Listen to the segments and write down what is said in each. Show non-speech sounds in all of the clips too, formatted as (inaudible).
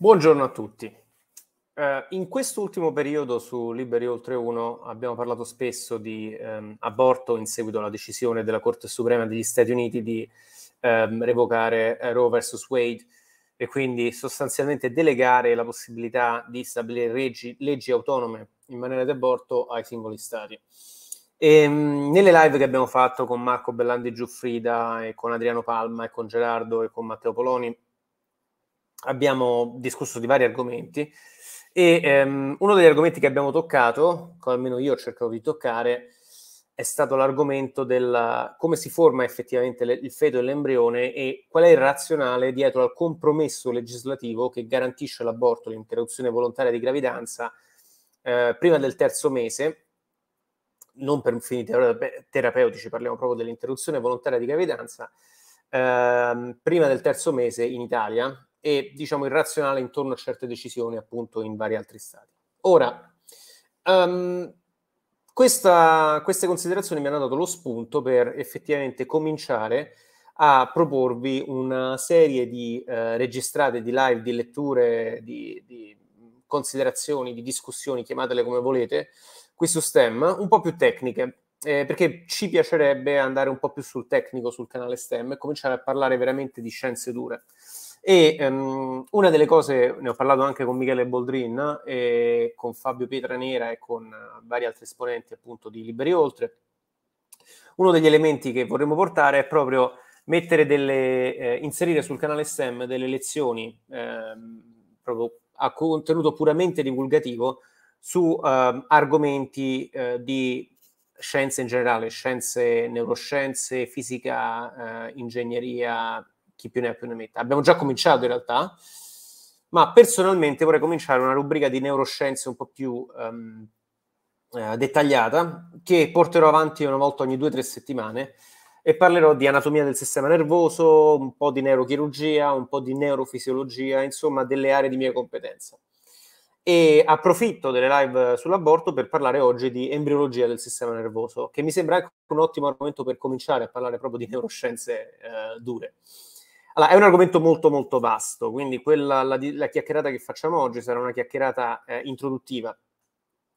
Buongiorno a tutti. Eh, in quest'ultimo periodo su Liberi Oltre 1 abbiamo parlato spesso di ehm, aborto in seguito alla decisione della Corte Suprema degli Stati Uniti di ehm, revocare eh, Roe vs. Wade e quindi sostanzialmente delegare la possibilità di stabilire leggi, leggi autonome in maniera di aborto ai singoli Stati. E, ehm, mh, nelle live che abbiamo fatto con Marco Bellandi Giuffrida e con Adriano Palma e con Gerardo e con Matteo Poloni abbiamo discusso di vari argomenti e ehm, uno degli argomenti che abbiamo toccato, o almeno io ho cercato di toccare, è stato l'argomento del come si forma effettivamente le, il feto e l'embrione e qual è il razionale dietro al compromesso legislativo che garantisce l'aborto, l'interruzione volontaria di gravidanza eh, prima del terzo mese, non per fini terapeutici, parliamo proprio dell'interruzione volontaria di gravidanza, eh, prima del terzo mese in Italia, e diciamo irrazionale intorno a certe decisioni appunto in vari altri stati. Ora, um, questa, queste considerazioni mi hanno dato lo spunto per effettivamente cominciare a proporvi una serie di eh, registrate, di live, di letture, di, di considerazioni, di discussioni, chiamatele come volete, qui su STEM, un po' più tecniche, eh, perché ci piacerebbe andare un po' più sul tecnico sul canale STEM e cominciare a parlare veramente di scienze dure. E um, una delle cose, ne ho parlato anche con Michele Boldrin, eh, con Fabio Pietranera e con eh, vari altri esponenti appunto di Liberi Oltre, uno degli elementi che vorremmo portare è proprio delle, eh, inserire sul canale STEM delle lezioni eh, proprio a contenuto puramente divulgativo su ehm, eh, argomenti di scienze in generale, scienze, neuroscienze, fisica, eh, ingegneria, chi più ne ha più ne metta. Abbiamo già cominciato in realtà, ma personalmente vorrei cominciare una rubrica di neuroscienze un po' più um, eh, dettagliata che porterò avanti una volta ogni due o tre settimane e parlerò di anatomia del sistema nervoso, un po' di neurochirurgia, un po' di neurofisiologia, insomma delle aree di mia competenza. E approfitto delle live sull'aborto per parlare oggi di embriologia del sistema nervoso, che mi sembra anche un ottimo argomento per cominciare a parlare proprio di neuroscienze eh, dure. Allora, è un argomento molto molto vasto, quindi quella, la, la chiacchierata che facciamo oggi sarà una chiacchierata eh, introduttiva,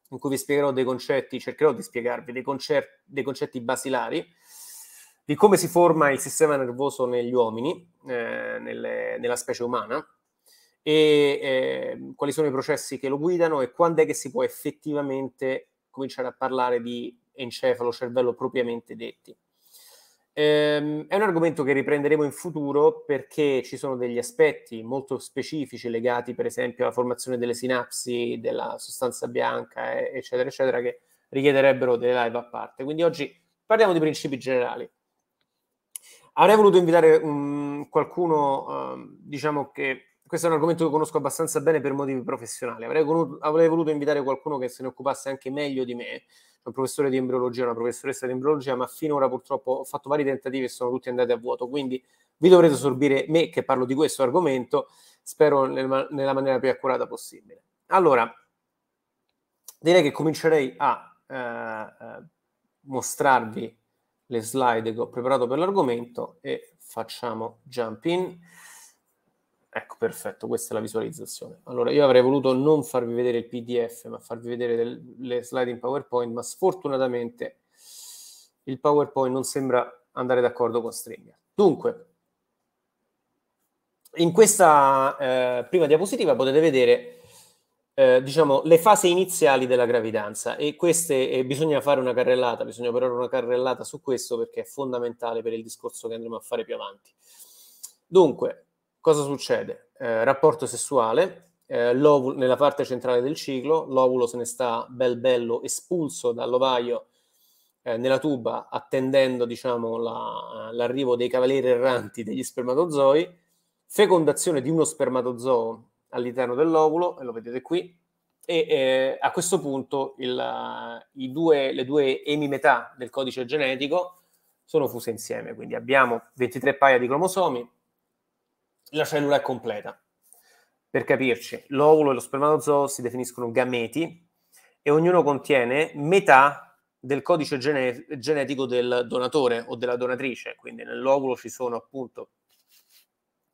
in cui vi spiegherò dei concetti, cercherò di spiegarvi dei, concept, dei concetti basilari di come si forma il sistema nervoso negli uomini, eh, nelle, nella specie umana, e eh, quali sono i processi che lo guidano e quando è che si può effettivamente cominciare a parlare di encefalo, cervello propriamente detti. Ehm, è un argomento che riprenderemo in futuro perché ci sono degli aspetti molto specifici legati per esempio alla formazione delle sinapsi, della sostanza bianca, eccetera, eccetera, che richiederebbero delle live a parte. Quindi oggi parliamo di principi generali. Avrei voluto invitare um, qualcuno, um, diciamo che questo è un argomento che conosco abbastanza bene per motivi professionali. Avrei, voluto, avrei voluto invitare qualcuno che se ne occupasse anche meglio di me, un professore di embriologia, una professoressa di embriologia, ma finora purtroppo ho fatto vari tentativi e sono tutti andati a vuoto, quindi vi dovrete sorbire me che parlo di questo argomento, spero nel, nella maniera più accurata possibile. Allora, direi che comincerei a eh, eh, mostrarvi le slide che ho preparato per l'argomento e facciamo jump in. Ecco, perfetto, questa è la visualizzazione. Allora, io avrei voluto non farvi vedere il PDF, ma farvi vedere del, le slide in PowerPoint, ma sfortunatamente il PowerPoint non sembra andare d'accordo con Stringa. Dunque, in questa eh, prima diapositiva potete vedere eh, diciamo, le fasi iniziali della gravidanza e queste eh, bisogna fare una carrellata, bisogna operare una carrellata su questo perché è fondamentale per il discorso che andremo a fare più avanti. Dunque, Cosa succede? Eh, rapporto sessuale, eh, nella parte centrale del ciclo, l'ovulo se ne sta bel bello espulso dall'ovaio eh, nella tuba, attendendo diciamo, la, l'arrivo dei cavalieri erranti degli spermatozoi, fecondazione di uno spermatozoo all'interno dell'ovulo, e lo vedete qui, e eh, a questo punto il, due, le due emimetà del codice genetico sono fuse insieme, quindi abbiamo 23 paia di cromosomi, la cellula è completa. Per capirci, l'ovulo e lo spermatozoo si definiscono gameti e ognuno contiene metà del codice gene- genetico del donatore o della donatrice. Quindi nell'ovulo ci sono appunto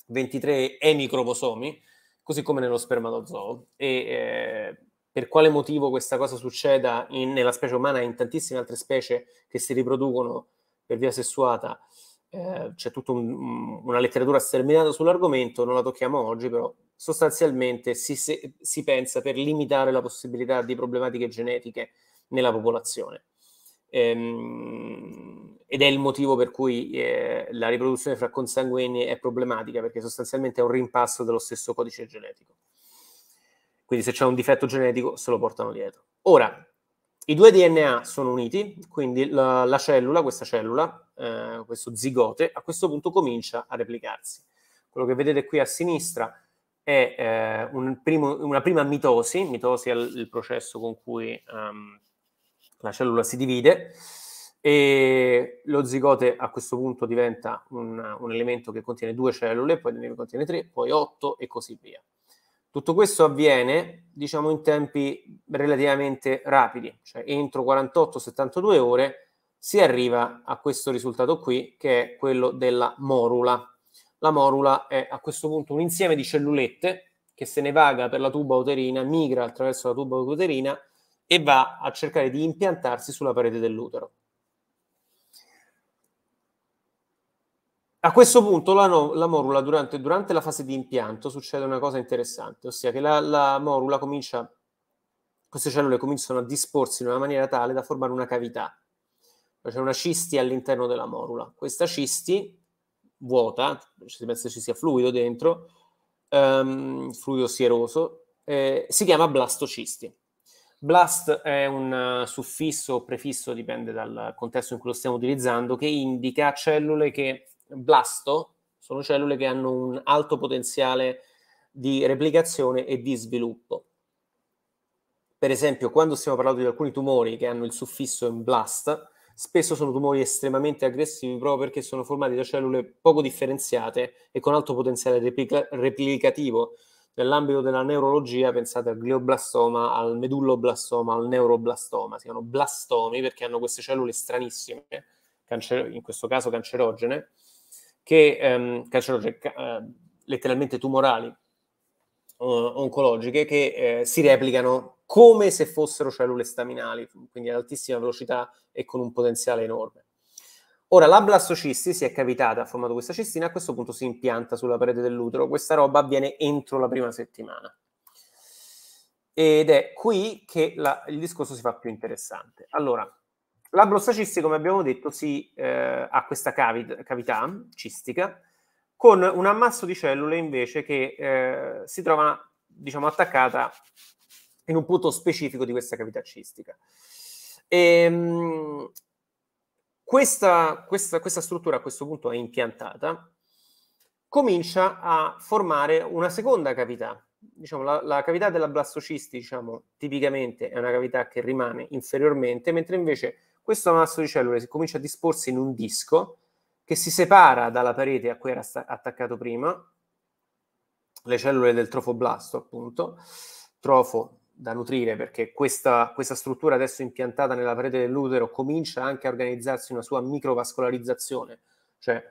23 emicromosomi, così come nello spermatozoo. E eh, per quale motivo questa cosa succeda in, nella specie umana e in tantissime altre specie che si riproducono per via sessuata eh, c'è tutta un, una letteratura sterminata sull'argomento, non la tocchiamo oggi, però sostanzialmente si, se, si pensa per limitare la possibilità di problematiche genetiche nella popolazione. Ehm, ed è il motivo per cui eh, la riproduzione fra consanguinei è problematica, perché sostanzialmente è un rimpasto dello stesso codice genetico. Quindi se c'è un difetto genetico se lo portano dietro. Ora, i due DNA sono uniti, quindi la, la cellula, questa cellula, eh, questo zigote, a questo punto comincia a replicarsi. Quello che vedete qui a sinistra è eh, un primo, una prima mitosi, mitosi è il processo con cui um, la cellula si divide, e lo zigote a questo punto diventa un, un, elemento che contiene due cellule, poi ne contiene tre, poi otto e così via. Tutto questo avviene, diciamo, in tempi relativamente rapidi, cioè entro 48-72 ore si arriva a questo risultato qui, che è quello della morula. La morula è a questo punto un insieme di cellulette che se ne vaga per la tuba uterina, migra attraverso la tuba uterina e va a cercare di impiantarsi sulla parete dell'utero. A questo punto la, no, la morula durante, durante, la fase di impianto succede una cosa interessante, ossia che la, la morula comincia, queste cellule cominciano a disporsi in una maniera tale da formare una cavità c'è una cisti all'interno della morula. Questa cisti vuota, si pensa ci sia fluido dentro, um, fluido sieroso, eh, si chiama blastocisti. Blast è un eh, suffisso o prefisso, dipende dal contesto in cui lo stiamo utilizzando, che indica cellule che blasto sono cellule che hanno un alto potenziale di replicazione e di sviluppo. Per esempio, quando stiamo parlando di alcuni tumori che hanno il suffisso in blast, spesso sono tumori estremamente aggressivi proprio perché sono formati da cellule poco differenziate e con alto potenziale replica- replicativo. Nell'ambito della neurologia pensate al glioblastoma, al medulloblastoma, al neuroblastoma, si chiamano blastomi perché hanno queste cellule stranissime, cancer- in questo caso cancerogene, che, ehm, cancerogene ca- ehm, letteralmente tumorali, eh, oncologiche, che eh, si replicano come se fossero cellule staminali, quindi ad altissima velocità e con un potenziale enorme. Ora, la blastocisti si è cavitata, ha formato questa cistina, a questo punto si impianta sulla parete dell'utero. Questa roba avviene entro la prima settimana. Ed è qui che la, il discorso si fa più interessante. Allora, la blastocisti, come abbiamo detto, si, eh, ha questa cavi, cavità cistica con un ammasso di cellule invece che eh, si trova, diciamo, attaccata in un punto specifico di questa capitaccistica. Ehm, questa, questa, questa struttura a questo punto è impiantata, comincia a formare una seconda cavità. Diciamo, la, la, cavità della blastocisti, diciamo, tipicamente è una cavità che rimane inferiormente, mentre invece questo masso di cellule si comincia a disporsi in un disco che si separa dalla parete a cui era sta- attaccato prima, le cellule del trofoblasto, appunto, trofo da nutrire perché questa, questa, struttura adesso impiantata nella parete dell'utero comincia anche a organizzarsi una sua microvascolarizzazione, cioè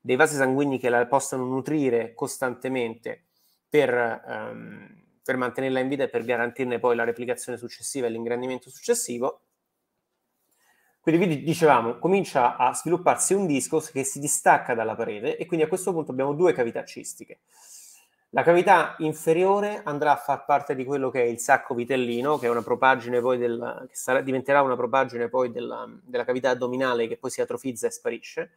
dei vasi sanguigni che la possano nutrire costantemente per, ehm, per mantenerla in vita e per garantirne poi la replicazione successiva e l'ingrandimento successivo. Quindi vi dicevamo, comincia a svilupparsi un disco che si distacca dalla parete e quindi a questo punto abbiamo due cavità cistiche. La cavità inferiore andrà a far parte di quello che è il sacco vitellino, che, del, che sarà, diventerà una propagine poi della, della, cavità addominale che poi si atrofizza e sparisce.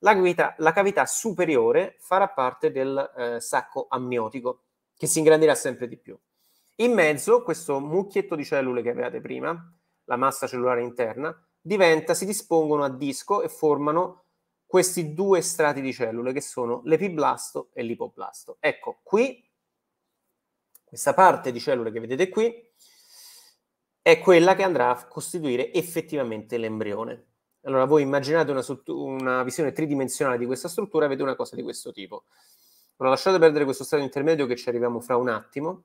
La cavità, la cavità superiore farà parte del eh, sacco amniotico, che si ingrandirà sempre di più. In mezzo, questo mucchietto di cellule che avevate prima, la massa cellulare interna, diventa, si dispongono a disco e formano questi due strati di cellule che sono l'epiblasto e l'ipoblasto. Ecco, qui, questa parte di cellule che vedete qui, è quella che andrà a costituire effettivamente l'embrione. Allora, voi immaginate una, una visione tridimensionale di questa struttura e avete una cosa di questo tipo. Allora, lasciate perdere questo strato intermedio che ci arriviamo fra un attimo,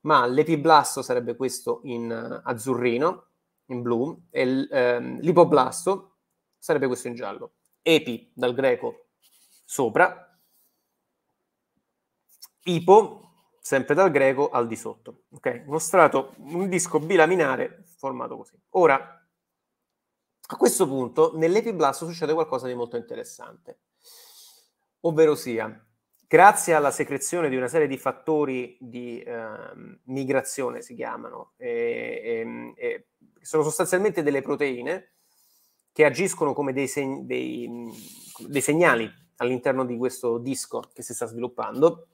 ma l'epiblasto sarebbe questo in eh, azzurrino, in blu, e ehm, l'ipoblasto sarebbe questo in giallo epi dal greco sopra, ipo sempre dal greco al di sotto. Ok, uno strato, un disco bilaminare formato così. Ora, a questo punto nell'epiblasto succede qualcosa di molto interessante, ovvero sia, grazie alla secrezione di una serie di fattori di eh, migrazione, si chiamano, e, sono sostanzialmente delle proteine, che agiscono come dei, seg- dei, dei segnali all'interno di questo disco che si sta sviluppando.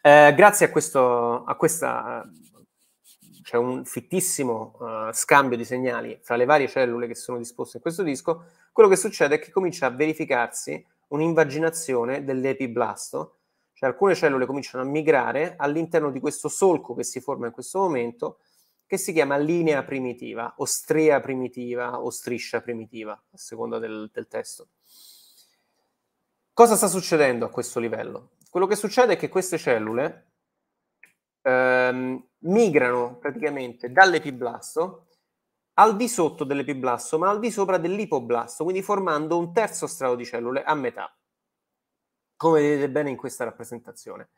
Eh, grazie a, questo, a questa c'è un fittissimo uh, scambio di segnali fra le varie cellule che sono disposte in questo disco, quello che succede è che comincia a verificarsi un'invaginazione dell'epiblasto, cioè alcune cellule cominciano a migrare all'interno di questo solco che si forma in questo momento che si chiama linea primitiva o strea primitiva o striscia primitiva, a seconda del, del testo. Cosa sta succedendo a questo livello? Quello che succede è che queste cellule ehm, migrano praticamente dall'epiblasto al di sotto dell'epiblasto, ma al di sopra dell'ipoblasto, quindi formando un terzo strato di cellule a metà, come vedete bene in questa rappresentazione.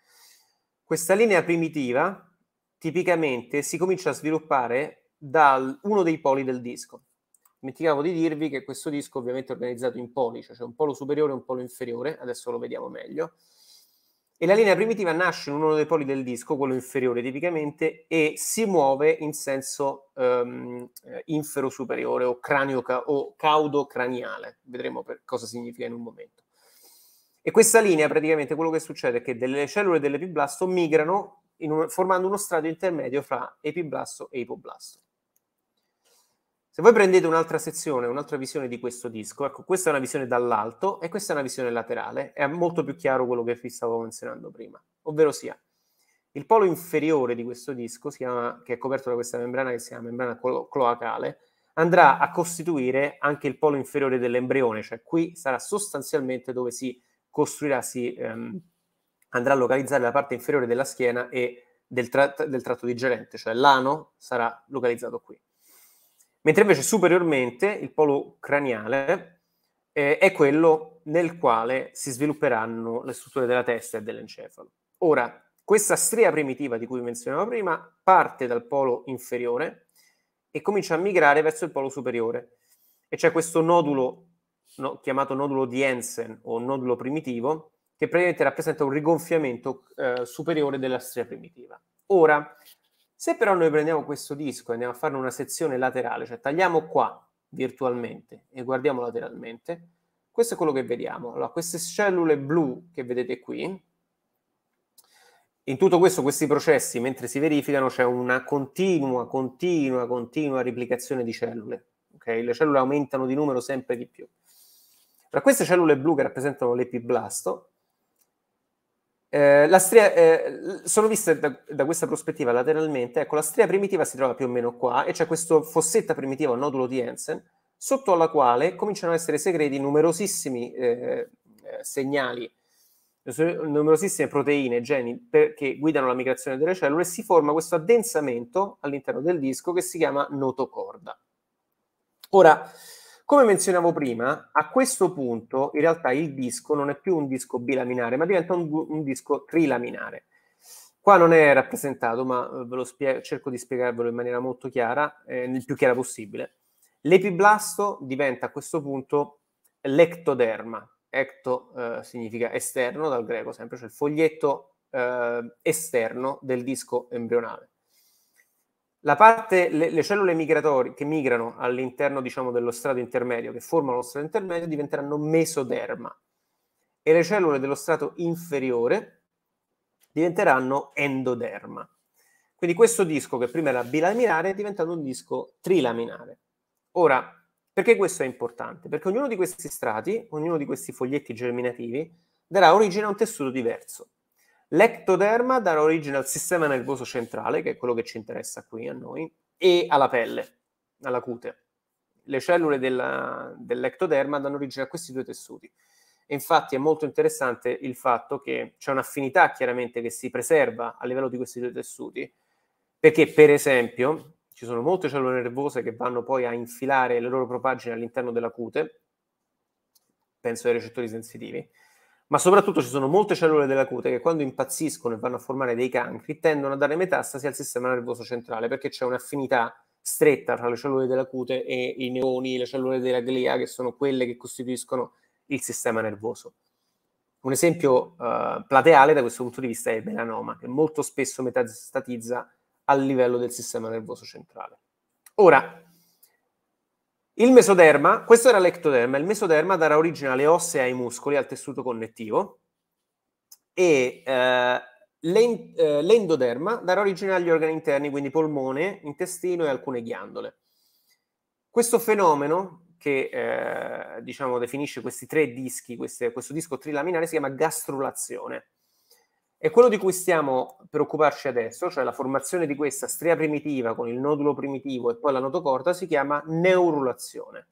Questa linea primitiva tipicamente si comincia a sviluppare da uno dei poli del disco. Dimenticavo di dirvi che questo disco ovviamente è organizzato in poli, cioè c'è un polo superiore e un polo inferiore, adesso lo vediamo meglio. E la linea primitiva nasce in uno dei poli del disco, quello inferiore tipicamente, e si muove in senso um, infero superiore o, cranio, o caudo craniale. Vedremo cosa significa in un momento. E questa linea, praticamente, quello che succede è che delle cellule dell'epiblasto migrano un, formando uno strato intermedio fra epiblasto e ipoblasto. Se voi prendete un'altra sezione, un'altra visione di questo disco, ecco, questa è una visione dall'alto e questa è una visione laterale, è molto più chiaro quello che vi stavo menzionando prima, ovvero sia il polo inferiore di questo disco, chiama, che è coperto da questa membrana che si chiama membrana clo- cloacale, andrà a costituire anche il polo inferiore dell'embrione, cioè qui sarà sostanzialmente dove si costruirà, si ehm, andrà a localizzare la parte inferiore della schiena e del, tra- del tratto digerente, cioè l'ano sarà localizzato qui. Mentre invece superiormente il polo craniale eh, è quello nel quale si svilupperanno le strutture della testa e dell'encefalo. Ora, questa stria primitiva di cui menzionavo prima parte dal polo inferiore e comincia a migrare verso il polo superiore. E c'è questo nodulo no, chiamato nodulo di Jensen o nodulo primitivo che praticamente rappresenta un rigonfiamento eh, superiore della stria primitiva. Ora, se però noi prendiamo questo disco e andiamo a fare una sezione laterale, cioè tagliamo qua virtualmente e guardiamo lateralmente, questo è quello che vediamo. Allora, queste cellule blu che vedete qui, in tutto questo, questi processi, mentre si verificano, c'è una continua, continua, continua replicazione di cellule. Okay? Le cellule aumentano di numero sempre di più. Tra queste cellule blu che rappresentano l'epiblasto, eh, la stria, eh, sono viste da, da, questa prospettiva lateralmente, ecco, la stria primitiva si trova più o meno qua, e c'è questa fossetta primitiva, un nodulo di Jensen, sotto alla quale cominciano a essere segreti numerosissimi eh, eh segnali, numerosissime proteine, geni per, che guidano la migrazione delle cellule, e si forma questo addensamento all'interno del disco che si chiama notocorda. Ora, come menzionavo prima, a questo punto in realtà il disco non è più un disco bilaminare, ma diventa un, un disco trilaminare. Qua non è rappresentato, ma eh, spie- cerco di spiegarvelo in maniera molto chiara, eh, il più chiara possibile. L'epiblasto diventa a questo punto l'ectoderma. Ecto eh, significa esterno dal greco sempre, cioè il foglietto eh, esterno del disco embrionale. La parte, le, le cellule migratorie che migrano all'interno diciamo, dello strato intermedio, che formano lo strato intermedio, diventeranno mesoderma e le cellule dello strato inferiore diventeranno endoderma. Quindi questo disco che prima era bilaminare è diventato un disco trilaminare. Ora, perché questo è importante? Perché ognuno di questi strati, ognuno di questi foglietti germinativi, darà origine a un tessuto diverso. L'ectoderma darà origine al sistema nervoso centrale, che è quello che ci interessa qui a noi, e alla pelle, alla cute. Le cellule della, dell'ectoderma danno origine a questi due tessuti. E infatti è molto interessante il fatto che c'è un'affinità chiaramente che si preserva a livello di questi due tessuti, perché per esempio ci sono molte cellule nervose che vanno poi a infilare le loro propagine all'interno della cute, penso ai recettori sensitivi, ma soprattutto ci sono molte cellule della cute che quando impazziscono e vanno a formare dei cancri tendono a dare metastasi al sistema nervoso centrale perché c'è un'affinità stretta tra le cellule della cute e i neoni, le cellule della glia che sono quelle che costituiscono il sistema nervoso. Un esempio eh, plateale da questo punto di vista è il melanoma, che molto spesso metastatizza a livello del sistema nervoso centrale. Ora, il mesoderma, questo era l'ectoderma, il mesoderma darà origine alle osse e ai muscoli, al tessuto connettivo, e eh, eh, l'endoderma darà origine agli organi interni, quindi polmone, intestino e alcune ghiandole. Questo fenomeno, che eh, diciamo, definisce questi tre dischi, queste, questo disco trilaminare, si chiama gastrulazione. E quello di cui stiamo per occuparci adesso, cioè la formazione di questa stria primitiva con il nodulo primitivo e poi la notocorda, si chiama neurulazione,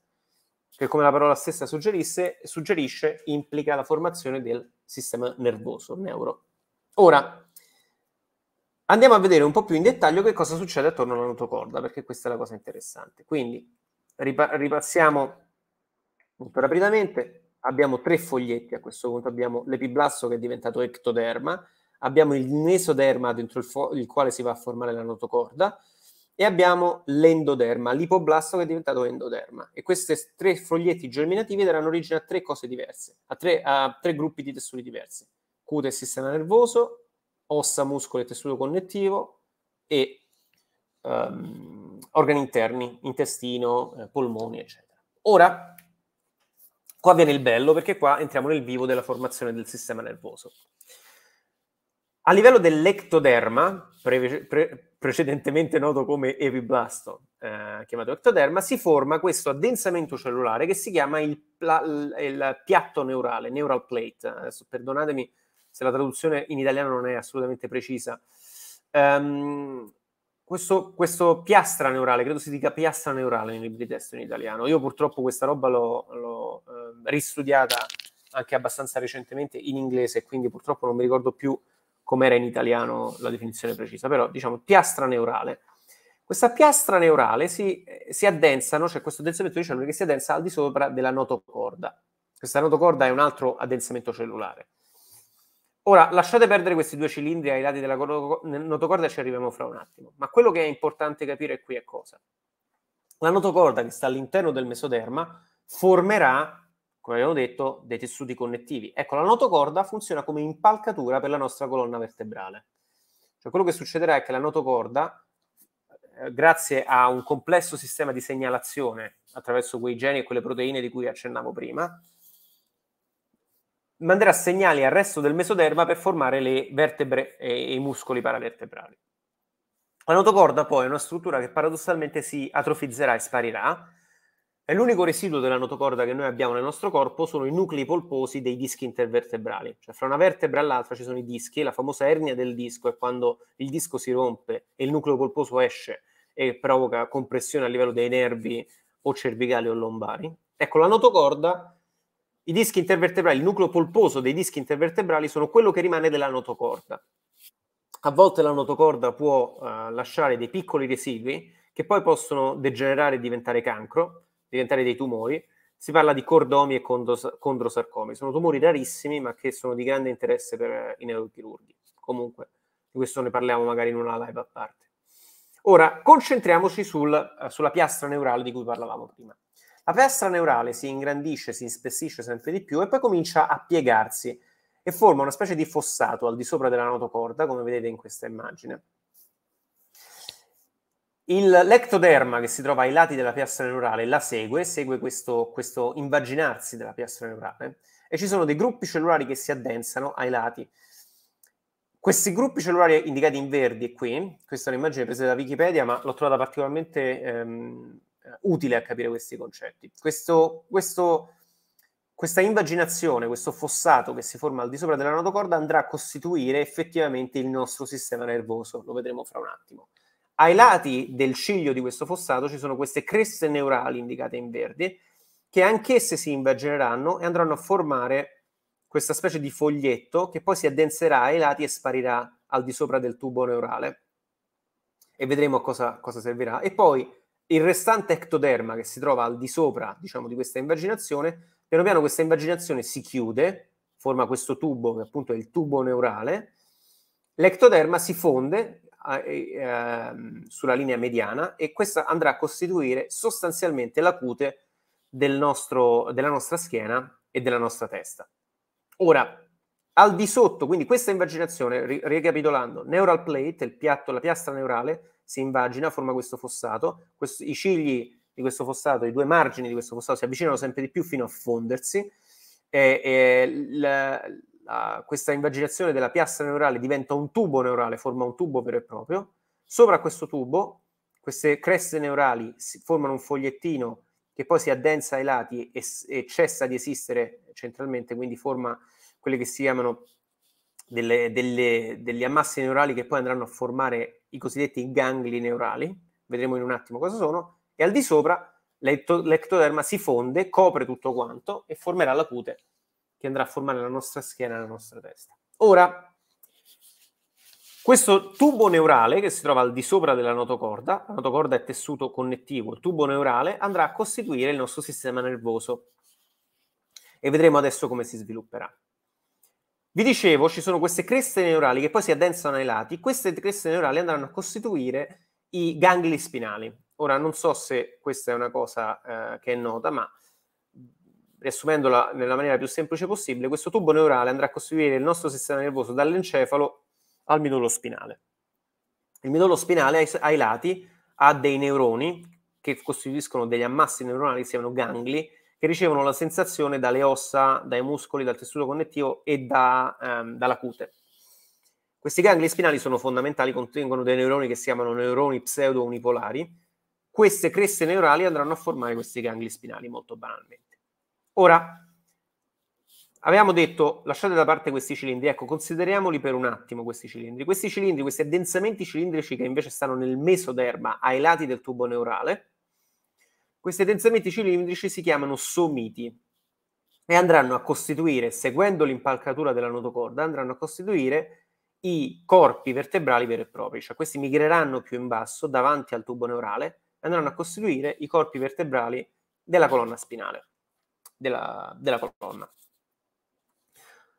che come la parola stessa suggerisce implica la formazione del sistema nervoso, neuro. Ora, andiamo a vedere un po' più in dettaglio che cosa succede attorno alla notocorda, perché questa è la cosa interessante. Quindi, ripa- ripassiamo molto rapidamente, abbiamo tre foglietti a questo punto, abbiamo l'epiblasso che è diventato ectoderma, abbiamo il mesoderma dentro il, fo- il quale si va a formare la notocorda e abbiamo l'endoderma, l'ipoblasto che è diventato endoderma. E questi tre foglietti germinativi daranno origine a tre cose diverse, a tre, a tre gruppi di tessuti diversi. Cute e sistema nervoso, ossa, muscoli e tessuto connettivo e um, organi interni, intestino, eh, polmoni, eccetera. Ora, qua viene il bello perché qua entriamo nel vivo della formazione del sistema nervoso. A livello dell'ectoderma, pre- pre- precedentemente noto come epiblasto, eh, chiamato ectoderma, si forma questo addensamento cellulare che si chiama il, pla- il piatto neurale, neural plate. Adesso, perdonatemi se la traduzione in italiano non è assolutamente precisa. Um, questo, questo, piastra neurale, credo si dica piastra neurale nei libri di testo in italiano. Io purtroppo questa roba l'ho, l'ho eh, ristudiata anche abbastanza recentemente in inglese, quindi purtroppo non mi ricordo più com'era in italiano la definizione precisa, però diciamo piastra neurale. Questa piastra neurale si, eh, si addensa, no? c'è cioè, questo addensamento di cellule che si addensa al di sopra della notocorda. Questa notocorda è un altro addensamento cellulare. Ora, lasciate perdere questi due cilindri ai lati della notocorda e ci arriviamo fra un attimo, ma quello che è importante capire qui è cosa? La notocorda che sta all'interno del mesoderma formerà come abbiamo detto, dei tessuti connettivi. Ecco, la notocorda funziona come impalcatura per la nostra colonna vertebrale. Cioè, quello che succederà è che la notocorda, eh, grazie a un complesso sistema di segnalazione attraverso quei geni e quelle proteine di cui accennavo prima, manderà segnali al resto del mesoderma per formare le vertebre e i muscoli paravertebrali. La notocorda poi è una struttura che paradossalmente si atrofizzerà e sparirà, è l'unico residuo della notocorda che noi abbiamo nel nostro corpo sono i nuclei polposi dei dischi intervertebrali, cioè fra una vertebra e l'altra ci sono i dischi la famosa ernia del disco è quando il disco si rompe e il nucleo polposo esce e provoca compressione a livello dei nervi o cervicali o lombari. Ecco, la notocorda, i dischi intervertebrali, il nucleo polposo dei dischi intervertebrali sono quello che rimane della notocorda. A volte la notocorda può uh, lasciare dei piccoli residui che poi possono degenerare e diventare cancro diventare dei tumori. Si parla di cordomi e condos- condrosarcomi. Sono tumori rarissimi, ma che sono di grande interesse per i neurochirurghi. Comunque, di questo ne parliamo magari in una live a parte. Ora, concentriamoci sul, sulla piastra neurale di cui parlavamo prima. La piastra neurale si ingrandisce, si spessisce sempre di più e poi comincia a piegarsi e forma una specie di fossato al di sopra della notocorda, come vedete in questa immagine. Il lectoderma che si trova ai lati della piastra neurale la segue, segue questo, questo invaginarsi della piastra neurale e ci sono dei gruppi cellulari che si addensano ai lati. Questi gruppi cellulari indicati in verdi qui, questa è un'immagine presa da Wikipedia, ma l'ho trovata particolarmente ehm, utile a capire questi concetti. Questo, questo, questa invaginazione, questo fossato che si forma al di sopra della notocorda andrà a costituire effettivamente il nostro sistema nervoso, lo vedremo fra un attimo. Ai lati del ciglio di questo fossato ci sono queste creste neurali indicate in verde, che anch'esse si invagineranno e andranno a formare questa specie di foglietto che poi si addenserà ai lati e sparirà al di sopra del tubo neurale. E vedremo a cosa, cosa servirà. E poi il restante ectoderma che si trova al di sopra, diciamo, di questa invaginazione, piano piano questa invaginazione si chiude, forma questo tubo che appunto è il tubo neurale, l'ectoderma si fonde eh, sulla linea mediana e questa andrà a costituire sostanzialmente la cute del nostro, della nostra schiena e della nostra testa. Ora, al di sotto, quindi questa invaginazione, ri- ricapitolando, neural plate, il piatto, la piastra neurale, si invagina, forma questo fossato, questo, i cigli di questo fossato, i due margini di questo fossato si avvicinano sempre di più fino a fondersi, e, e la, la, questa invaginazione della piastra neurale diventa un tubo neurale, forma un tubo vero e proprio. Sopra questo tubo, queste creste neurali formano un fogliettino che poi si addensa ai lati e, e cessa di esistere centralmente, quindi forma quelle che si chiamano delle, delle, degli ammassi neurali che poi andranno a formare i cosiddetti gangli neurali, vedremo in un attimo cosa sono, e al di sopra l'ectoderma si fonde, copre tutto quanto e formerà la cute che andrà a formare la nostra schiena e la nostra testa. Ora, questo tubo neurale che si trova al di sopra della notocorda, la notocorda è tessuto connettivo, il tubo neurale andrà a costituire il nostro sistema nervoso e vedremo adesso come si svilupperà. Vi dicevo, ci sono queste creste neurali che poi si addensano ai lati, queste creste neurali andranno a costituire i gangli spinali. Ora, non so se questa è una cosa eh, che è nota, ma riassumendola nella maniera più semplice possibile, questo tubo neurale andrà a costituire il nostro sistema nervoso dall'encefalo al midollo spinale. Il midollo spinale ai, ai lati ha dei neuroni che costituiscono degli ammassi neuronali, siano gangli, che ricevono la sensazione dalle ossa, dai muscoli, dal tessuto connettivo e da, ehm, dalla cute. Questi gangli spinali sono fondamentali, contengono dei neuroni che si chiamano neuroni pseudo-unipolari. Queste creste neurali andranno a formare questi gangli spinali molto banalmente. Ora, avevamo detto, lasciate da parte questi cilindri, ecco, consideriamoli per un attimo questi cilindri. Questi cilindri, questi addensamenti cilindrici che invece stanno nel mesoderma, ai lati del tubo neurale, questi addensamenti cilindrici si chiamano somiti e andranno a costituire, seguendo l'impalcatura della notocorda, andranno a costituire i corpi vertebrali veri e propri, cioè questi migreranno più in basso davanti al tubo neurale e andranno a costituire i corpi vertebrali della colonna spinale della, della colonna.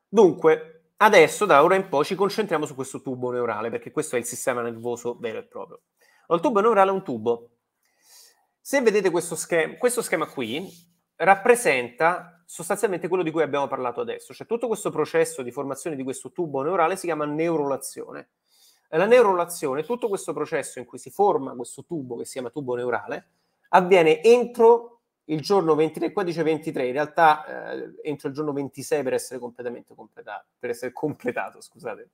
Dunque, adesso da ora in poi ci concentriamo su questo tubo neurale, perché questo è il sistema nervoso vero e proprio. il tubo neurale è un tubo. Se vedete questo schema, questo schema qui rappresenta sostanzialmente quello di cui abbiamo parlato adesso, cioè tutto questo processo di formazione di questo tubo neurale si chiama neurolazione. La neurolazione, tutto questo processo in cui si forma questo tubo che si chiama tubo neurale, avviene entro il giorno 23, qua dice 23, in realtà eh, entro il giorno 26 per essere completamente completato, per essere completato, scusate.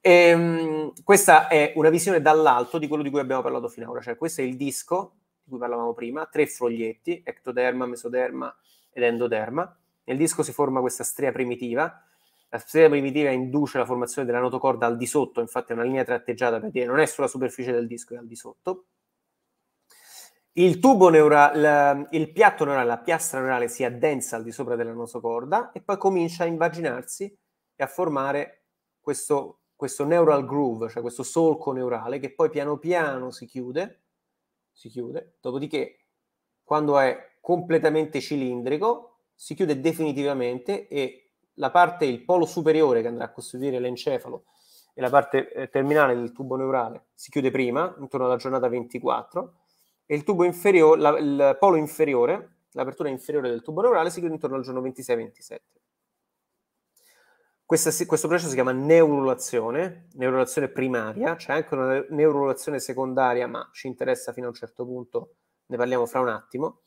E, um, questa è una visione dall'alto di quello di cui abbiamo parlato finora, cioè questo è il disco di cui parlavamo prima, tre foglietti, ectoderma, mesoderma ed endoderma. Nel disco si forma questa stria primitiva, la stria primitiva induce la formazione della notocorda al di sotto, infatti è una linea tratteggiata perché non è sulla superficie del disco, è al di sotto il tubo neurale, il piatto neurale, la piastra neurale si addensa al di sopra della nosocorda e poi comincia a invaginarsi e a formare questo, questo neural groove, cioè questo solco neurale che poi piano piano si chiude, si chiude, dopodiché quando è completamente cilindrico si chiude definitivamente e la parte, il polo superiore che andrà a costituire l'encefalo e la parte eh, terminale del tubo neurale si chiude prima, intorno alla giornata 24 e il tubo inferiore, la, il polo inferiore, l'apertura inferiore del tubo neurale si chiude intorno al giorno 26-27. Questo processo si chiama neurulazione, neurulazione primaria, c'è anche una neurulazione secondaria, ma ci interessa fino a un certo punto, ne parliamo fra un attimo.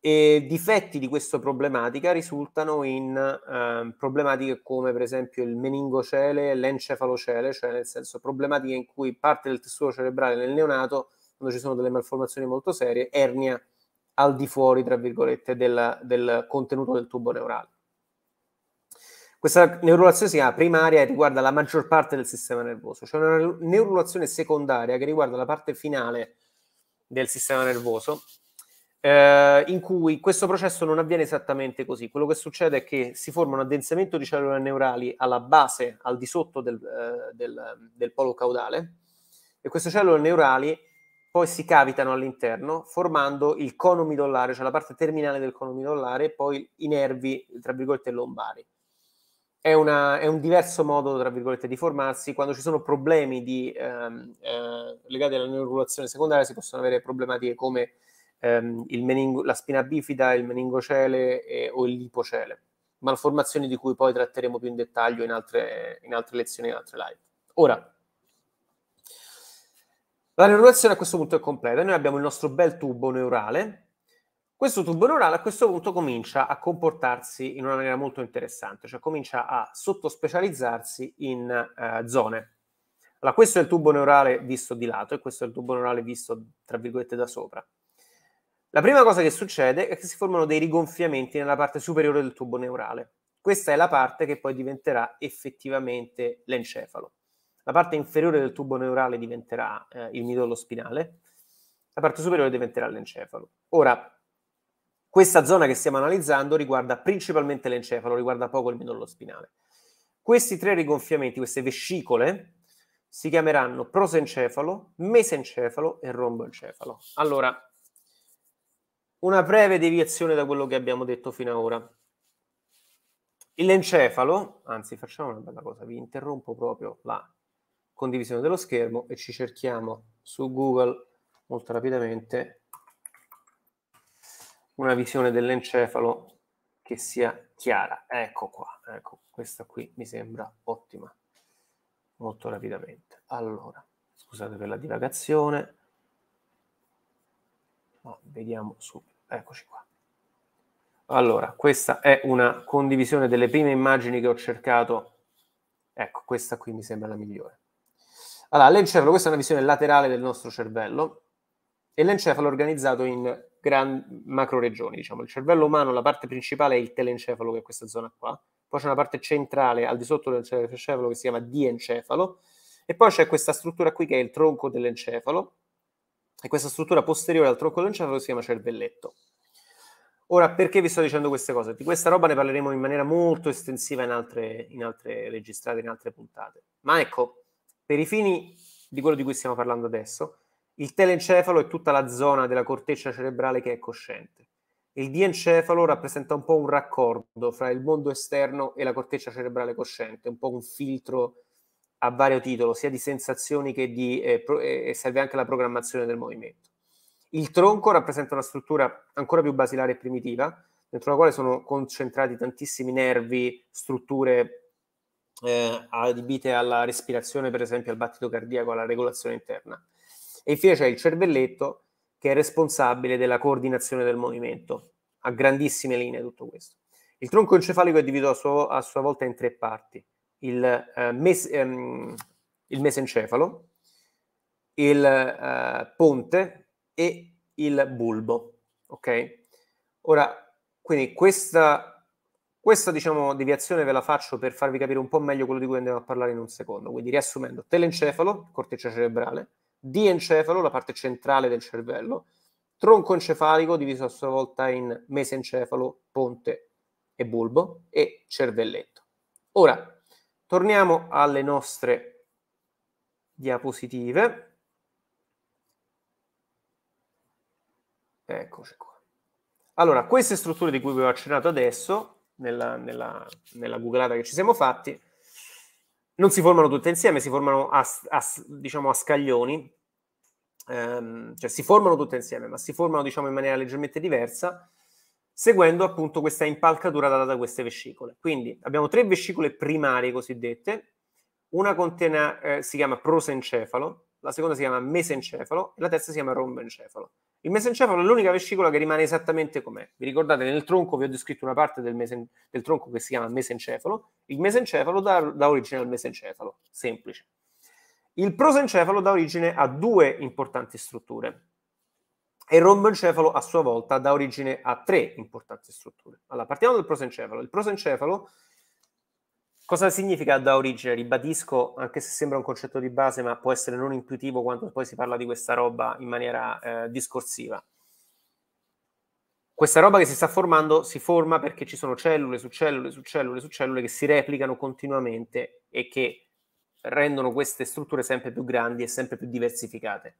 E difetti di questa problematica risultano in eh, problematiche come per esempio il meningocele, l'encefalocele, cioè nel senso problematiche in cui parte del tessuto cerebrale nel neonato quando ci sono delle malformazioni molto serie, ernia al di fuori, tra virgolette, della, del contenuto del tubo neurale. Questa neurulazione si chiama primaria e riguarda la maggior parte del sistema nervoso. C'è una neurulazione secondaria che riguarda la parte finale del sistema nervoso, eh, in cui questo processo non avviene esattamente così. Quello che succede è che si forma un addensamento di cellule neurali alla base, al di sotto del, eh, del, del polo caudale, e queste cellule neurali poi si cavitano all'interno formando il cono midollare, cioè la parte terminale del cono midollare e poi i nervi, tra virgolette, lombari. È, una, è, un diverso modo, tra virgolette, di formarsi. Quando ci sono problemi di, ehm, eh, legati alla neurulazione secondaria si possono avere problematiche come ehm, meningo, la spina bifida, il meningocele e, o il lipocele, malformazioni di cui poi tratteremo più in dettaglio in altre, in altre lezioni, in altre live. Ora, la neurulazione a questo punto è completa. Noi abbiamo il nostro bel tubo neurale. Questo tubo neurale a questo punto comincia a comportarsi in una maniera molto interessante, cioè comincia a sottospecializzarsi in eh, zone. Allora, questo è il tubo neurale visto di lato e questo è il tubo neurale visto, tra virgolette, da sopra. La prima cosa che succede è che si formano dei rigonfiamenti nella parte superiore del tubo neurale. Questa è la parte che poi diventerà effettivamente l'encefalo. La parte inferiore del tubo neurale diventerà eh, il midollo spinale, la parte superiore diventerà l'encefalo. Ora, questa zona che stiamo analizzando riguarda principalmente l'encefalo, riguarda poco il midollo spinale. Questi tre rigonfiamenti, queste vescicole, si chiameranno prosencefalo, mesencefalo e romboencefalo. Allora, una breve deviazione da quello che abbiamo detto fino ad ora. L'encefalo, anzi facciamo una bella cosa, vi interrompo proprio la condivisione dello schermo e ci cerchiamo su Google molto rapidamente una visione dell'encefalo che sia chiara. Ecco qua, ecco, questa qui mi sembra ottima. Molto rapidamente. Allora, scusate per la divagazione, ma vediamo subito. Eccoci qua. Allora, questa è una condivisione delle prime immagini che ho cercato. Ecco, questa qui mi sembra la migliore. Allora, l'encefalo, questa è una visione laterale del nostro cervello e l'encefalo è organizzato in gran, macro regioni, diciamo. Il cervello umano, la parte principale è il telencefalo, che è questa zona qua. Poi c'è una parte centrale al di sotto del dell'encefalo che si chiama diencefalo e poi c'è questa struttura qui che è il tronco dell'encefalo e questa struttura posteriore al tronco dell'encefalo si chiama cervelletto. Ora, perché vi sto dicendo queste cose? Di questa roba ne parleremo in maniera molto estensiva in altre, in altre registrate, in altre puntate. Ma ecco, per i fini di quello di cui stiamo parlando adesso, il telencefalo è tutta la zona della corteccia cerebrale che è cosciente. Il diencefalo rappresenta un po' un raccordo fra il mondo esterno e la corteccia cerebrale cosciente, un po' un filtro a vario titolo, sia di sensazioni che di... Eh, pro- eh, e serve anche alla programmazione del movimento. Il tronco rappresenta una struttura ancora più basilare e primitiva, dentro la quale sono concentrati tantissimi nervi, strutture eh, adibite alla respirazione, per esempio al battito cardiaco, alla regolazione interna. E infine c'è il cervelletto che è responsabile della coordinazione del movimento. A grandissime linee tutto questo. Il tronco encefalico è diviso a sua, a sua volta in tre parti. Il, eh, mes, ehm, il mesencefalo, il eh, ponte e il bulbo. Ok? Ora, quindi questa questa diciamo, deviazione ve la faccio per farvi capire un po' meglio quello di cui andiamo a parlare in un secondo. Quindi riassumendo, telencefalo, corteccia cerebrale, diencefalo, la parte centrale del cervello, tronco encefalico diviso a sua volta in mesencefalo, ponte e bulbo e cervelletto. Ora, torniamo alle nostre diapositive. Eccoci qua. Allora, queste strutture di cui vi ho accennato adesso nella, nella, nella googlata che ci siamo fatti, non si formano tutte insieme, si formano a, a, diciamo a scaglioni, ehm, cioè si formano tutte insieme, ma si formano diciamo in maniera leggermente diversa, seguendo appunto questa impalcatura data da queste vescicole. Quindi abbiamo tre vescicole primarie cosiddette, una contiene, eh, si chiama prosencefalo, la seconda si chiama mesencefalo e la terza si chiama romboencefalo. Il mesencefalo è l'unica vescicola che rimane esattamente com'è. Vi ricordate nel tronco vi ho descritto una parte del, mesen- del tronco che si chiama mesencefalo, il mesencefalo dà, dà origine al mesencefalo, semplice. Il prosencefalo dà origine a due importanti strutture e il romboencefalo a sua volta dà origine a tre importanti strutture. Allora, partiamo dal prosencefalo. Il prosencefalo Cosa significa da origine? Ribadisco, anche se sembra un concetto di base, ma può essere non intuitivo quando poi si parla di questa roba in maniera eh, discorsiva. Questa roba che si sta formando si forma perché ci sono cellule su cellule su cellule su cellule che si replicano continuamente e che rendono queste strutture sempre più grandi e sempre più diversificate.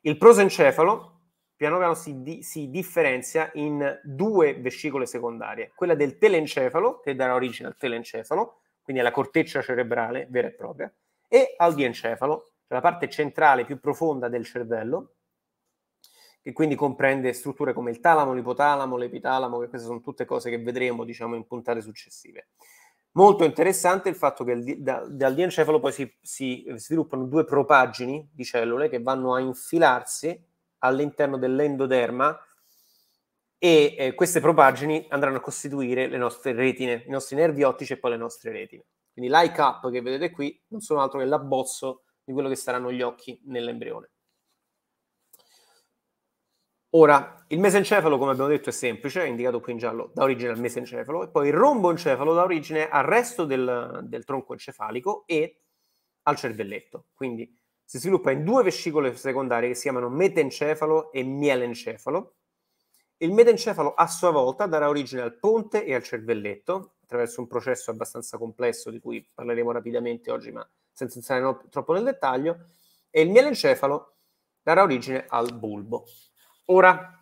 Il prosencefalo piano piano si, di, si, differenzia in due vescicole secondarie, quella del telencefalo, che darà origine al telencefalo, quindi alla corteccia cerebrale vera e propria, e al diencefalo, cioè la parte centrale più profonda del cervello, che quindi comprende strutture come il talamo, l'ipotalamo, l'epitalamo, che queste sono tutte cose che vedremo diciamo, in puntate successive. Molto interessante il fatto che il, da, dal diencefalo poi si, si sviluppano due propaggini di cellule che vanno a infilarsi all'interno dell'endoderma e eh, queste propaggini andranno a costituire le nostre retine, i nostri nervi ottici e poi le nostre retine. Quindi l'eye up che vedete qui non sono altro che l'abbozzo di quello che saranno gli occhi nell'embrione. Ora, il mesencefalo, come abbiamo detto, è semplice, è indicato qui in giallo, da origine al mesencefalo, e poi il romboencefalo da origine al resto del, del tronco encefalico e al cervelletto. Quindi si sviluppa in due vescicole secondarie che si chiamano metencefalo e mielencefalo. Il metencefalo a sua volta darà origine al ponte e al cervelletto, attraverso un processo abbastanza complesso di cui parleremo rapidamente oggi, ma senza entrare troppo nel dettaglio, e il mielencefalo darà origine al bulbo. Ora,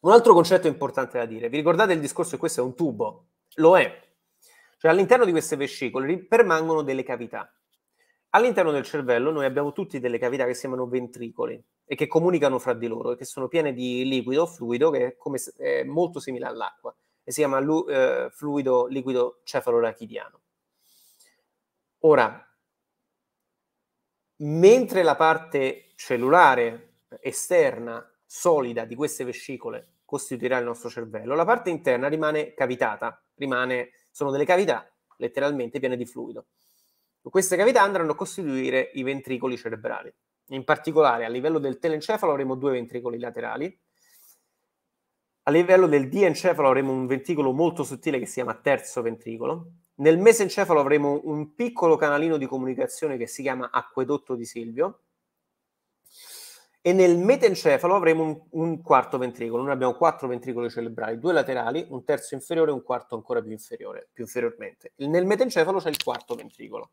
un altro concetto importante da dire, vi ricordate il discorso che questo è un tubo? Lo è. Cioè all'interno di queste vescicole permangono delle cavità. All'interno del cervello noi abbiamo tutti delle cavità che sembrano ventricoli e che comunicano fra di loro e che sono piene di liquido, fluido, che è, come, è molto simile all'acqua e si chiama lu, eh, fluido liquido cefalorachidiano. Ora, mentre la parte cellulare esterna, solida di queste vescicole costituirà il nostro cervello, la parte interna rimane cavitata, rimane, sono delle cavità letteralmente piene di fluido. Queste cavità andranno a costituire i ventricoli cerebrali. In particolare, a livello del telencefalo avremo due ventricoli laterali, a livello del diencefalo avremo un ventricolo molto sottile che si chiama terzo ventricolo, nel mesencefalo avremo un piccolo canalino di comunicazione che si chiama acquedotto di Silvio, e nel metencefalo avremo un, un, quarto ventricolo. Noi abbiamo quattro ventricoli cerebrali, due laterali, un terzo inferiore e un quarto ancora più inferiore, più inferiormente. Nel metencefalo c'è il quarto ventricolo